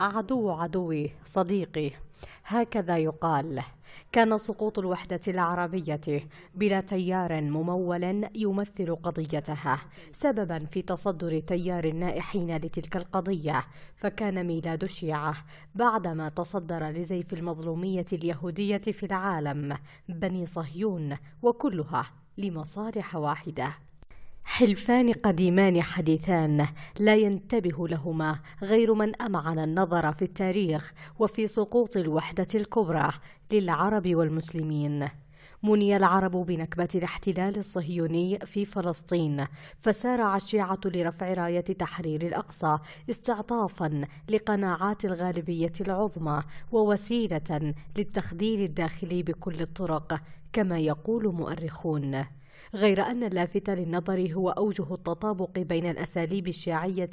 عدو عدوي صديقي هكذا يقال كان سقوط الوحدة العربية بلا تيار ممول يمثل قضيتها سببا في تصدر تيار النائحين لتلك القضية فكان ميلاد الشيعة بعدما تصدر لزيف المظلومية اليهودية في العالم بني صهيون وكلها لمصالح واحدة حلفان قديمان حديثان لا ينتبه لهما غير من أمعن النظر في التاريخ وفي سقوط الوحدة الكبرى للعرب والمسلمين مني العرب بنكبة الاحتلال الصهيوني في فلسطين فسارع الشيعة لرفع راية تحرير الأقصى استعطافا لقناعات الغالبية العظمى ووسيلة للتخدير الداخلي بكل الطرق كما يقول مؤرخون غير أن اللافت للنظر هو أوجه التطابق بين الأساليب الشيعية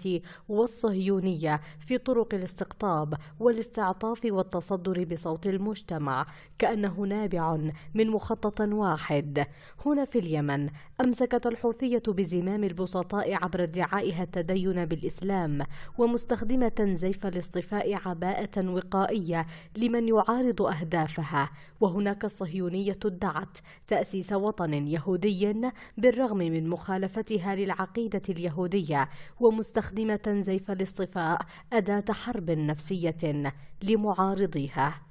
والصهيونية في طرق الاستقطاب والاستعطاف والتصدر بصوت المجتمع كأنه نابع من مخطط واحد هنا في اليمن أمسكت الحوثية بزمام البسطاء عبر ادعائها التدين بالإسلام ومستخدمة زيف الاصطفاء عباءة وقائية لمن يعارض أهدافها وهناك الصهيونية ادعت تأسيس وطن يهودي يهودي بالرغم من مخالفتها للعقيدة اليهودية ومستخدمة زيف الاصطفاء أداة حرب نفسية لمعارضيها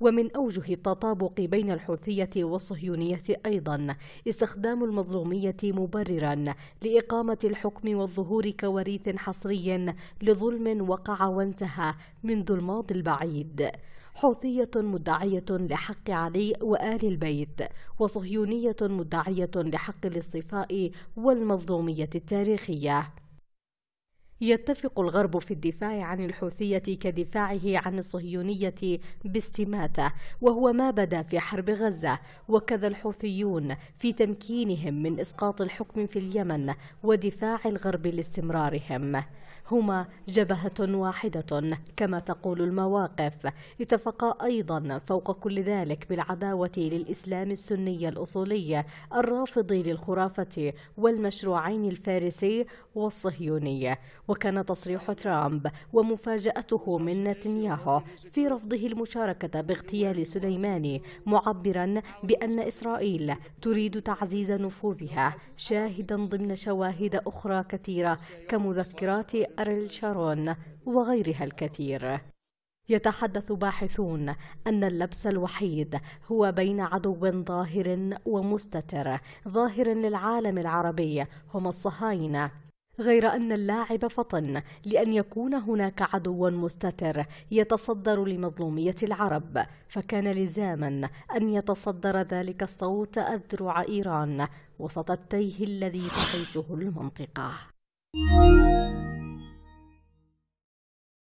ومن أوجه التطابق بين الحوثية والصهيونية أيضا استخدام المظلومية مبررا لإقامة الحكم والظهور كوريث حصري لظلم وقع وانتهى منذ الماضي البعيد حوثية مدعية لحق علي وآل البيت وصهيونية مدعية لحق الاصطفاء والمظلومية التاريخية يتفق الغرب في الدفاع عن الحوثية كدفاعه عن الصهيونية باستماتة وهو ما بدا في حرب غزة وكذا الحوثيون في تمكينهم من إسقاط الحكم في اليمن ودفاع الغرب لاستمرارهم هما جبهة واحدة كما تقول المواقف اتفقا أيضا فوق كل ذلك بالعداوة للإسلام السني الأصولي الرافض للخرافة والمشروعين الفارسي والصهيوني وكان تصريح ترامب ومفاجأته من نتنياهو في رفضه المشاركة باغتيال سليماني معبرا بأن إسرائيل تريد تعزيز نفوذها شاهدا ضمن شواهد أخرى كثيرة كمذكرات أريل شارون وغيرها الكثير يتحدث باحثون أن اللبس الوحيد هو بين عدو ظاهر ومستتر ظاهر للعالم العربي هم الصهاينة غير أن اللاعب فطن لأن يكون هناك عدو مستتر يتصدر لمظلومية العرب فكان لزاما أن يتصدر ذلك الصوت أذرع إيران وسط التيه الذي تعيشه المنطقة